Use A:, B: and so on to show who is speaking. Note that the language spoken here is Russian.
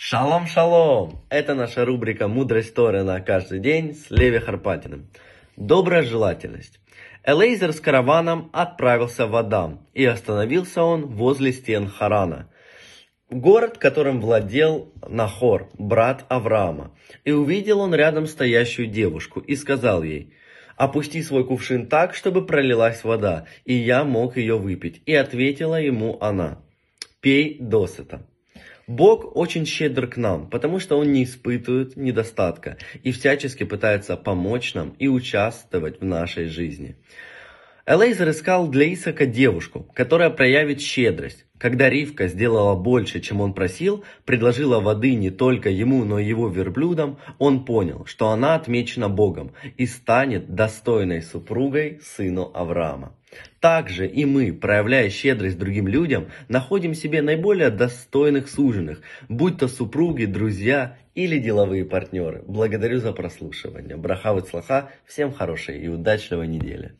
A: Шалом, шалом! Это наша рубрика «Мудрость Торы на каждый день» с Леви Харпатиным. желательность. Элейзер с караваном отправился в Адам, и остановился он возле стен Харана, город, которым владел Нахор, брат Авраама. И увидел он рядом стоящую девушку и сказал ей, «Опусти свой кувшин так, чтобы пролилась вода, и я мог ее выпить». И ответила ему она, «Пей досыта». Бог очень щедр к нам, потому что Он не испытывает недостатка и всячески пытается помочь нам и участвовать в нашей жизни. Элейзер искал для Исака девушку, которая проявит щедрость. Когда Ривка сделала больше, чем он просил, предложила воды не только ему, но и его верблюдам, он понял, что она отмечена Богом и станет достойной супругой сыну Авраама. Также и мы, проявляя щедрость другим людям, находим себе наиболее достойных суженых, будь то супруги, друзья или деловые партнеры. Благодарю за прослушивание. Брахавы Слаха, всем хорошей и удачливой недели.